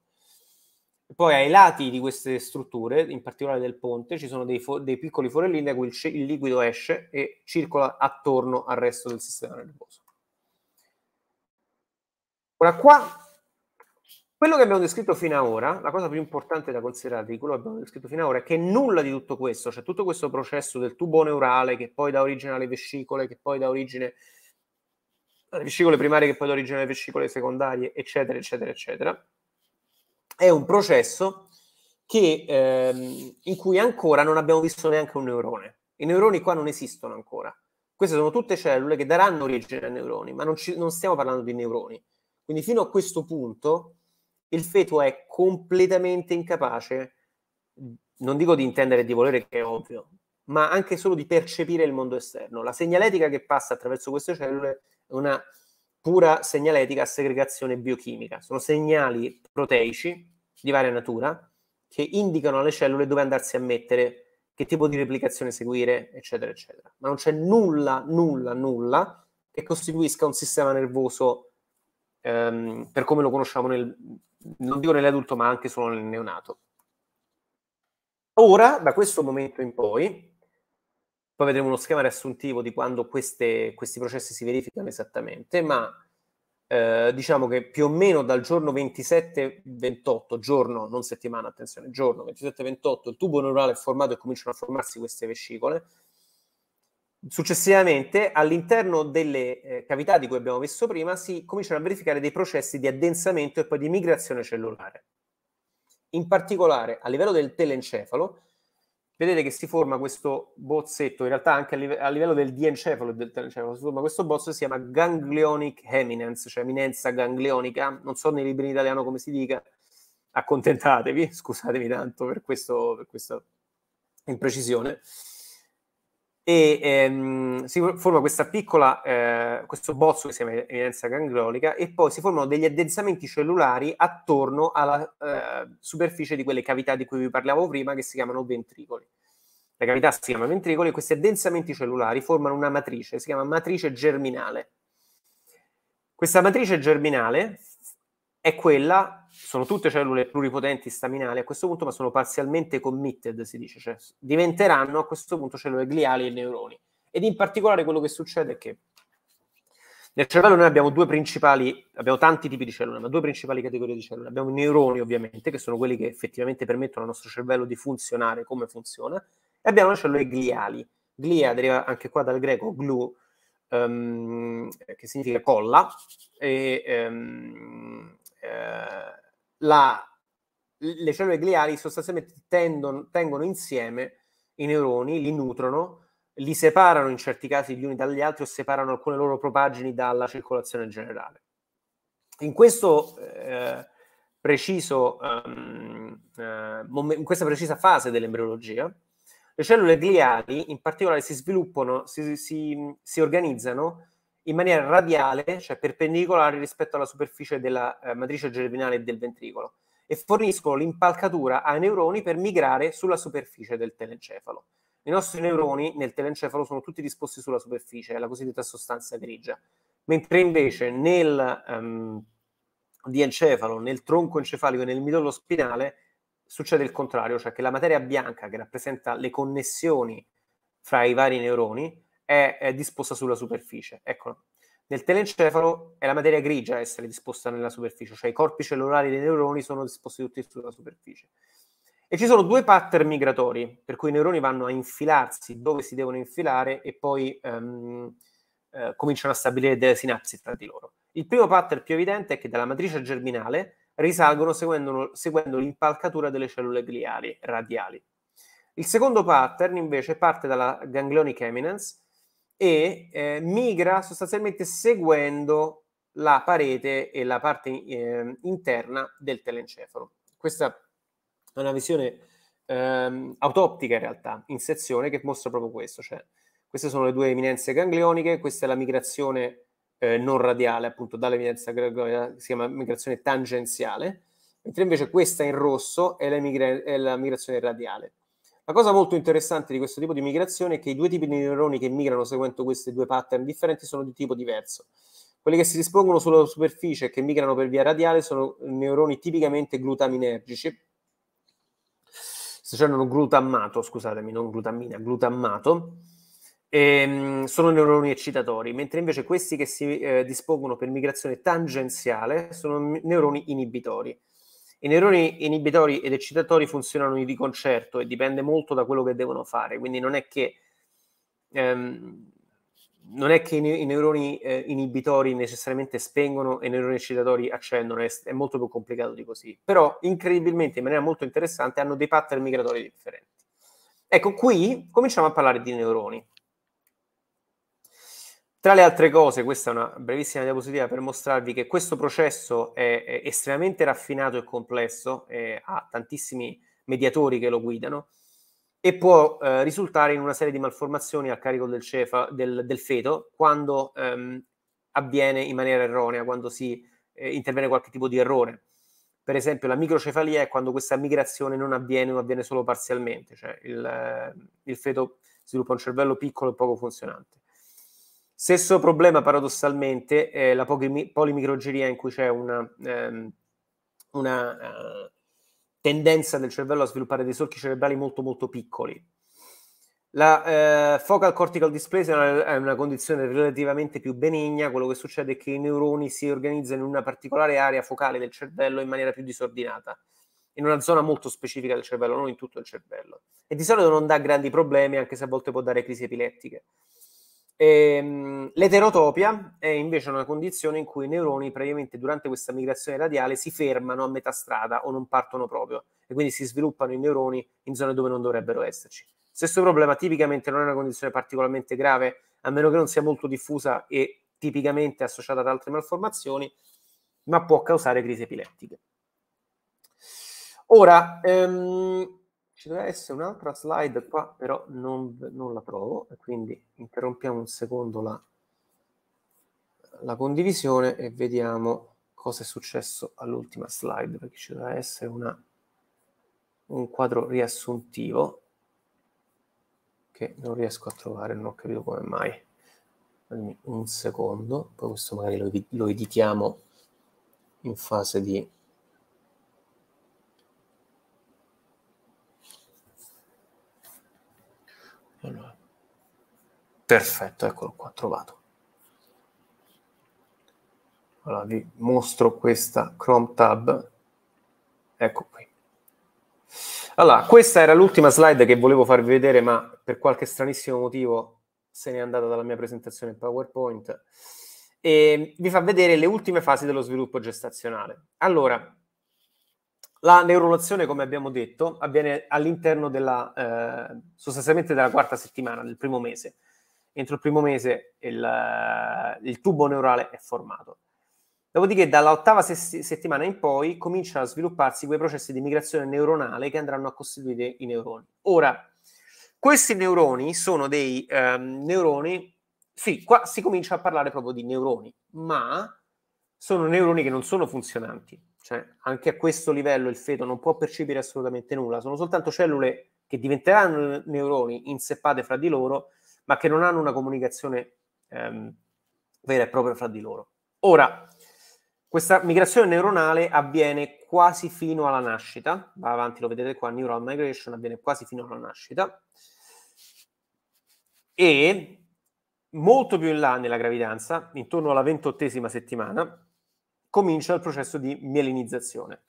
poi ai lati di queste strutture, in particolare del ponte, ci sono dei, fo- dei piccoli forellini da cui il, il liquido esce e circola attorno al resto del sistema nervoso. Ora qua quello che abbiamo descritto fino ad ora, la cosa più importante da considerare di quello che abbiamo descritto fino ad ora è che nulla di tutto questo, cioè tutto questo processo del tubo neurale che poi dà origine alle vescicole, che poi dà origine alle vescicole primarie, che poi dà origine alle vescicole secondarie, eccetera, eccetera, eccetera, è un processo che, ehm, in cui ancora non abbiamo visto neanche un neurone. I neuroni qua non esistono ancora. Queste sono tutte cellule che daranno origine ai neuroni, ma non, ci, non stiamo parlando di neuroni. Quindi fino a questo punto il feto è completamente incapace, non dico di intendere e di volere che è ovvio, ma anche solo di percepire il mondo esterno. La segnaletica che passa attraverso queste cellule è una pura segnaletica a segregazione biochimica. Sono segnali proteici di varia natura che indicano alle cellule dove andarsi a mettere, che tipo di replicazione seguire, eccetera, eccetera. Ma non c'è nulla, nulla, nulla che costituisca un sistema nervoso ehm, per come lo conosciamo, nel, non dico nell'adulto, ma anche solo nel neonato. Ora, da questo momento in poi, poi vedremo uno schema riassuntivo di quando queste, questi processi si verificano esattamente, ma eh, diciamo che più o meno dal giorno 27-28, giorno, non settimana, attenzione, giorno 27-28, il tubo neurale è formato e cominciano a formarsi queste vescicole. Successivamente, all'interno delle eh, cavità di cui abbiamo visto prima, si cominciano a verificare dei processi di addensamento e poi di migrazione cellulare. In particolare, a livello del telencefalo, vedete che si forma questo bozzetto, in realtà anche a, live- a livello del diencefalo e del telencefalo, cioè, si forma questo bozzo che si chiama ganglionic eminence, cioè eminenza ganglionica, non so nei libri in italiano come si dica, accontentatevi, (laughs) scusatemi tanto per, questo, per questa imprecisione e ehm, si forma questa piccola, eh, questo bozzo che si chiama evidenza gangliolica e poi si formano degli addensamenti cellulari attorno alla eh, superficie di quelle cavità di cui vi parlavo prima che si chiamano ventricoli. La cavità si chiama ventricoli e questi addensamenti cellulari formano una matrice, si chiama matrice germinale. Questa matrice germinale è quella, sono tutte cellule pluripotenti staminali a questo punto, ma sono parzialmente committed, si dice, cioè diventeranno a questo punto cellule gliali e neuroni. Ed in particolare quello che succede è che nel cervello noi abbiamo due principali, abbiamo tanti tipi di cellule, ma due principali categorie di cellule. Abbiamo i neuroni ovviamente, che sono quelli che effettivamente permettono al nostro cervello di funzionare come funziona, e abbiamo le cellule gliali. Glia deriva anche qua dal greco glu, um, che significa colla, e, um, eh, la, le cellule gliali sostanzialmente tendono, tengono insieme i neuroni, li nutrono, li separano in certi casi gli uni dagli altri o separano alcune loro propagini dalla circolazione generale. In, questo, eh, preciso, um, eh, in questa precisa fase dell'embriologia, le cellule gliali in particolare si sviluppano, si, si, si organizzano in maniera radiale, cioè perpendicolare rispetto alla superficie della eh, matrice germinale e del ventricolo e forniscono l'impalcatura ai neuroni per migrare sulla superficie del telencefalo. I nostri neuroni nel telencefalo sono tutti disposti sulla superficie, la cosiddetta sostanza grigia, mentre invece nel um, diencefalo, nel tronco encefalico e nel midollo spinale succede il contrario, cioè che la materia bianca che rappresenta le connessioni fra i vari neuroni è, è disposta sulla superficie. Eccolo. Nel telencefalo è la materia grigia a essere disposta nella superficie, cioè i corpi cellulari dei neuroni sono disposti tutti sulla superficie. E ci sono due pattern migratori, per cui i neuroni vanno a infilarsi dove si devono infilare e poi um, eh, cominciano a stabilire delle sinapsi tra di loro. Il primo pattern più evidente è che dalla matrice germinale risalgono seguendo, seguendo l'impalcatura delle cellule gliali radiali. Il secondo pattern invece parte dalla ganglionic eminence e eh, migra sostanzialmente seguendo la parete e la parte eh, interna del telencefalo. Questa è una visione ehm, autoptica in realtà, in sezione, che mostra proprio questo. Cioè, queste sono le due eminenze ganglioniche, questa è la migrazione eh, non radiale, appunto dall'eminenza ganglionica, si chiama migrazione tangenziale, mentre invece questa in rosso è la, migra- è la migrazione radiale. La cosa molto interessante di questo tipo di migrazione è che i due tipi di neuroni che migrano seguendo questi due pattern differenti sono di tipo diverso. Quelli che si dispongono sulla superficie e che migrano per via radiale sono neuroni tipicamente glutaminergici, se cioè non glutammato, scusatemi, non glutammina, glutammato, ehm, sono neuroni eccitatori, mentre invece questi che si eh, dispongono per migrazione tangenziale sono neuroni inibitori. I neuroni inibitori ed eccitatori funzionano di concerto e dipende molto da quello che devono fare, quindi non è che, ehm, non è che i, neuroni eh, inibitori necessariamente spengono e i neuroni eccitatori accendono, è, è molto più complicato di così, però incredibilmente in maniera molto interessante hanno dei pattern migratori differenti. Ecco, qui cominciamo a parlare di neuroni. Tra le altre cose, questa è una brevissima diapositiva per mostrarvi che questo processo è, è estremamente raffinato e complesso, eh, ha tantissimi mediatori che lo guidano e può eh, risultare in una serie di malformazioni a carico del, cefa, del, del feto quando ehm, avviene in maniera erronea, quando si eh, interviene qualche tipo di errore. Per esempio la microcefalia è quando questa migrazione non avviene o avviene solo parzialmente, cioè il, il feto sviluppa un cervello piccolo e poco funzionante. Stesso problema paradossalmente è la polimicrogeria in cui c'è una, ehm, una eh, tendenza del cervello a sviluppare dei solchi cerebrali molto molto piccoli. La eh, focal cortical dysplasia è una condizione relativamente più benigna, quello che succede è che i neuroni si organizzano in una particolare area focale del cervello in maniera più disordinata, in una zona molto specifica del cervello, non in tutto il cervello. E di solito non dà grandi problemi, anche se a volte può dare crisi epilettiche. Ehm, l'eterotopia è invece una condizione in cui i neuroni praticamente durante questa migrazione radiale si fermano a metà strada o non partono proprio e quindi si sviluppano i neuroni in zone dove non dovrebbero esserci. Stesso problema tipicamente non è una condizione particolarmente grave, a meno che non sia molto diffusa e tipicamente associata ad altre malformazioni, ma può causare crisi epilettiche. Ora, ehm, ci deve essere un'altra slide qua, però non, non la trovo, quindi interrompiamo un secondo la, la condivisione e vediamo cosa è successo all'ultima slide, perché ci deve essere una, un quadro riassuntivo che non riesco a trovare, non ho capito come mai. un secondo, poi questo magari lo, lo editiamo in fase di Perfetto, eccolo qua, trovato. Allora vi mostro questa Chrome tab. Ecco qui. Allora, questa era l'ultima slide che volevo farvi vedere, ma per qualche stranissimo motivo se n'è andata dalla mia presentazione in PowerPoint. E vi fa vedere le ultime fasi dello sviluppo gestazionale. Allora, la neurolazione, come abbiamo detto, avviene all'interno della, eh, sostanzialmente della quarta settimana, del primo mese entro il primo mese il, il tubo neurale è formato. Dopodiché dall'ottava ses- settimana in poi cominciano a svilupparsi quei processi di migrazione neuronale che andranno a costituire i neuroni. Ora, questi neuroni sono dei um, neuroni, sì, qua si comincia a parlare proprio di neuroni, ma sono neuroni che non sono funzionanti, cioè anche a questo livello il feto non può percepire assolutamente nulla, sono soltanto cellule che diventeranno neuroni inseppate fra di loro ma che non hanno una comunicazione ehm, vera e propria fra di loro. Ora, questa migrazione neuronale avviene quasi fino alla nascita, va avanti, lo vedete qua, neural migration avviene quasi fino alla nascita, e molto più in là nella gravidanza, intorno alla ventottesima settimana, comincia il processo di mielinizzazione.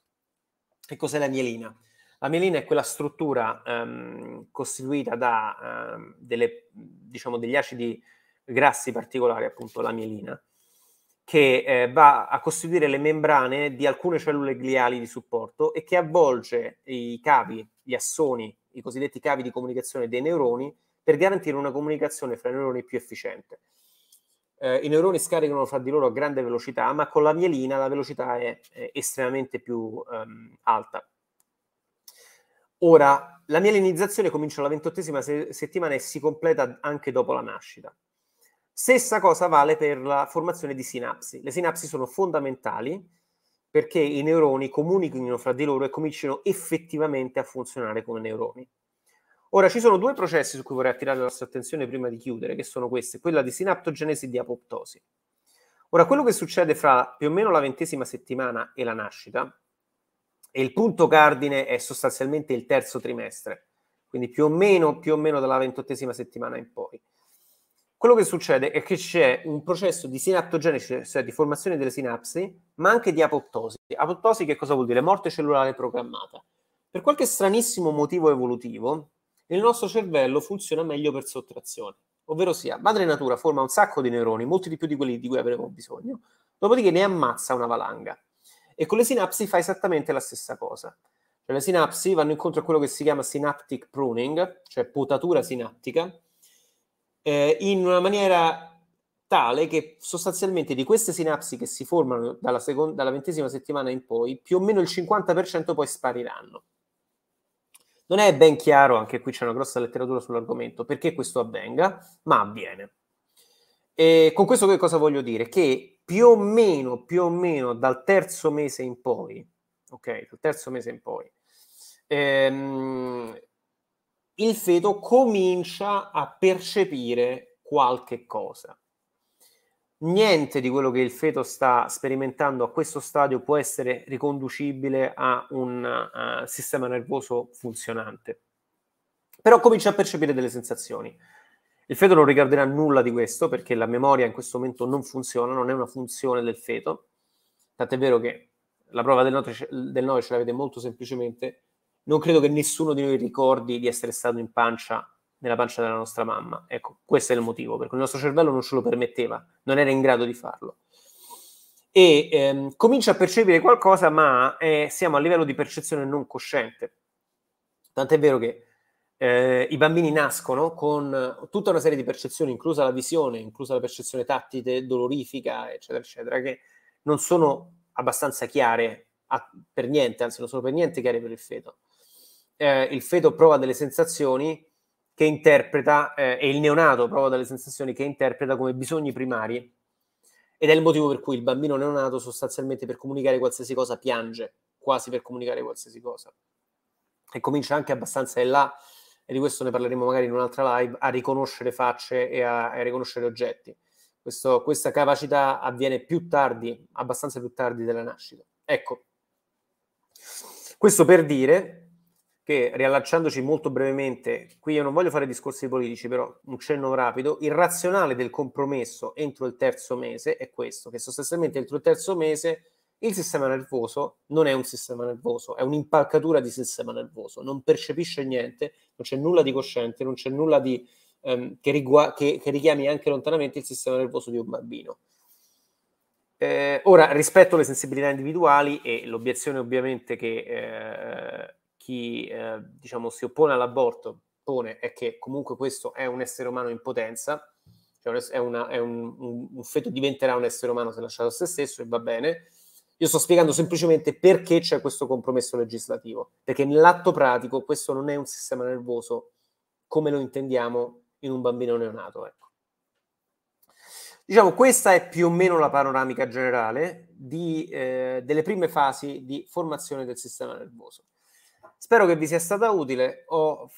Che cos'è la mielina? La mielina è quella struttura ehm, costituita da ehm, delle, diciamo, degli acidi grassi particolari, appunto la mielina, che eh, va a costituire le membrane di alcune cellule gliali di supporto e che avvolge i cavi, gli assoni, i cosiddetti cavi di comunicazione dei neuroni per garantire una comunicazione fra i neuroni più efficiente. Eh, I neuroni scaricano fra di loro a grande velocità, ma con la mielina la velocità è, è estremamente più ehm, alta. Ora, la mia mielinizzazione comincia la ventottesima se- settimana e si completa anche dopo la nascita. Stessa cosa vale per la formazione di sinapsi. Le sinapsi sono fondamentali perché i neuroni comunichino fra di loro e cominciano effettivamente a funzionare come neuroni. Ora ci sono due processi su cui vorrei attirare la vostra attenzione prima di chiudere, che sono questi, quella di sinaptogenesi e di apoptosi. Ora, quello che succede fra più o meno la ventesima settimana e la nascita e il punto cardine è sostanzialmente il terzo trimestre, quindi più o meno, più o meno dalla ventottesima settimana in poi. Quello che succede è che c'è un processo di sinaptogenesi, cioè di formazione delle sinapsi, ma anche di apoptosi. Apoptosi che cosa vuol dire? Morte cellulare programmata. Per qualche stranissimo motivo evolutivo, il nostro cervello funziona meglio per sottrazione, ovvero sia, madre natura forma un sacco di neuroni, molti di più di quelli di cui avremo bisogno, dopodiché ne ammazza una valanga e con le sinapsi fa esattamente la stessa cosa. Cioè, le sinapsi vanno incontro a quello che si chiama synaptic pruning, cioè potatura sinaptica, eh, in una maniera tale che sostanzialmente di queste sinapsi che si formano dalla, seconda, dalla ventesima settimana in poi, più o meno il 50% poi spariranno. Non è ben chiaro, anche qui c'è una grossa letteratura sull'argomento, perché questo avvenga, ma avviene. E con questo che cosa voglio dire? Che più o meno, più o meno dal terzo mese in poi, ok, dal terzo mese in poi, ehm, il feto comincia a percepire qualche cosa. Niente di quello che il feto sta sperimentando a questo stadio può essere riconducibile a un uh, sistema nervoso funzionante. Però comincia a percepire delle sensazioni. Il feto non ricorderà nulla di questo perché la memoria in questo momento non funziona, non è una funzione del feto. Tant'è vero che la prova del 9 del ce l'avete molto semplicemente. Non credo che nessuno di noi ricordi di essere stato in pancia, nella pancia della nostra mamma. Ecco, questo è il motivo, perché il nostro cervello non ce lo permetteva, non era in grado di farlo. E ehm, comincia a percepire qualcosa, ma eh, siamo a livello di percezione non cosciente. Tant'è vero che eh, i bambini nascono con tutta una serie di percezioni, inclusa la visione, inclusa la percezione tattile, dolorifica, eccetera, eccetera, che non sono abbastanza chiare a, per niente, anzi non sono per niente chiare per il feto. Eh, il feto prova delle sensazioni che interpreta, eh, e il neonato prova delle sensazioni che interpreta come bisogni primari, ed è il motivo per cui il bambino neonato sostanzialmente per comunicare qualsiasi cosa piange, quasi per comunicare qualsiasi cosa. E comincia anche abbastanza in là e di questo ne parleremo magari in un'altra live, a riconoscere facce e a, a riconoscere oggetti. Questo, questa capacità avviene più tardi, abbastanza più tardi della nascita. Ecco, questo per dire che, riallacciandoci molto brevemente, qui io non voglio fare discorsi politici, però un cenno rapido, il razionale del compromesso entro il terzo mese è questo, che sostanzialmente entro il terzo mese il sistema nervoso non è un sistema nervoso, è un'impalcatura di sistema nervoso, non percepisce niente, non c'è nulla di cosciente, non c'è nulla di, ehm, che, rigua- che, che, richiami anche lontanamente il sistema nervoso di un bambino. Eh, ora, rispetto alle sensibilità individuali e l'obiezione ovviamente che eh, chi eh, diciamo, si oppone all'aborto pone è che comunque questo è un essere umano in potenza, cioè è una, è un, un, un feto diventerà un essere umano se lasciato a se stesso e va bene io sto spiegando semplicemente perché c'è questo compromesso legislativo, perché nell'atto pratico questo non è un sistema nervoso come lo intendiamo in un bambino neonato. Ecco. Diciamo, questa è più o meno la panoramica generale di, eh, delle prime fasi di formazione del sistema nervoso. Spero che vi sia stata utile. Ho,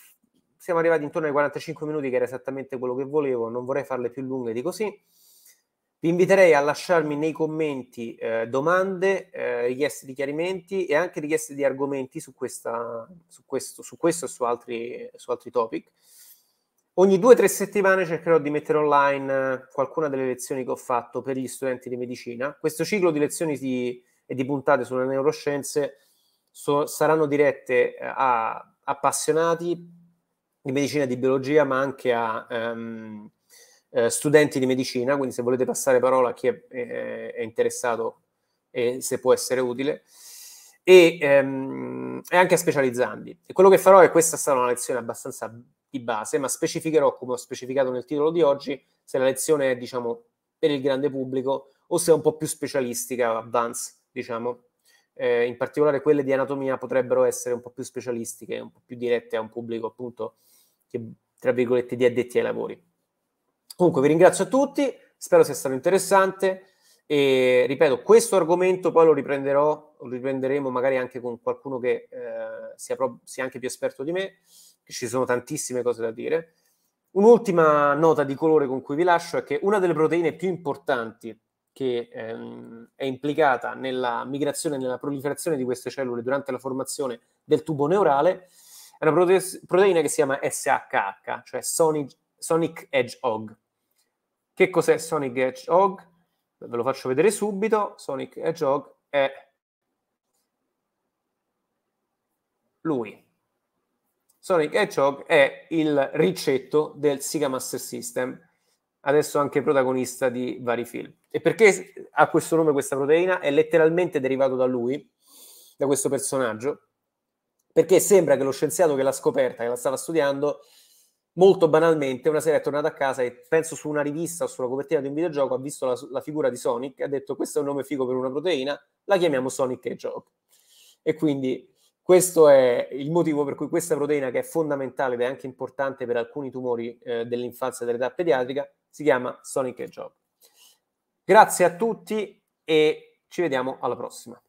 siamo arrivati intorno ai 45 minuti, che era esattamente quello che volevo. Non vorrei farle più lunghe di così. Vi inviterei a lasciarmi nei commenti eh, domande, eh, richieste di chiarimenti e anche richieste di argomenti su, questa, su, questo, su questo, e su altri, su altri topic. Ogni due o tre settimane cercherò di mettere online qualcuna delle lezioni che ho fatto per gli studenti di medicina. Questo ciclo di lezioni di, e di puntate sulle neuroscienze so, saranno dirette eh, a appassionati di medicina e di biologia, ma anche a... Um, eh, studenti di medicina, quindi se volete passare parola a chi è, è, è interessato e se può essere utile, e, ehm, e anche a specializzandi. E quello che farò è questa sarà una lezione abbastanza di base, ma specificherò, come ho specificato nel titolo di oggi, se la lezione è, diciamo, per il grande pubblico o se è un po' più specialistica, advanced, diciamo. Eh, in particolare quelle di anatomia potrebbero essere un po' più specialistiche, un po' più dirette a un pubblico appunto che tra virgolette di addetti ai lavori. Comunque vi ringrazio a tutti, spero sia stato interessante e ripeto, questo argomento poi lo riprenderò, lo riprenderemo magari anche con qualcuno che eh, sia, pro- sia anche più esperto di me, che ci sono tantissime cose da dire. Un'ultima nota di colore con cui vi lascio è che una delle proteine più importanti che ehm, è implicata nella migrazione e nella proliferazione di queste cellule durante la formazione del tubo neurale è una prote- proteina che si chiama SHH, cioè Sonic, Sonic Hedgehog. Che cos'è Sonic Hedgehog? Ve lo faccio vedere subito. Sonic Hedgehog è lui. Sonic Hedgehog è il ricetto del Sega Master System, adesso anche protagonista di vari film. E perché ha questo nome questa proteina? È letteralmente derivato da lui, da questo personaggio, perché sembra che lo scienziato che l'ha scoperta, che la stava studiando, molto banalmente una sera è tornato a casa e penso su una rivista o sulla copertina di un videogioco ha visto la, la figura di Sonic e ha detto questo è un nome figo per una proteina la chiamiamo Sonic e Joke e quindi questo è il motivo per cui questa proteina che è fondamentale ed è anche importante per alcuni tumori eh, dell'infanzia e dell'età pediatrica si chiama Sonic e Joke grazie a tutti e ci vediamo alla prossima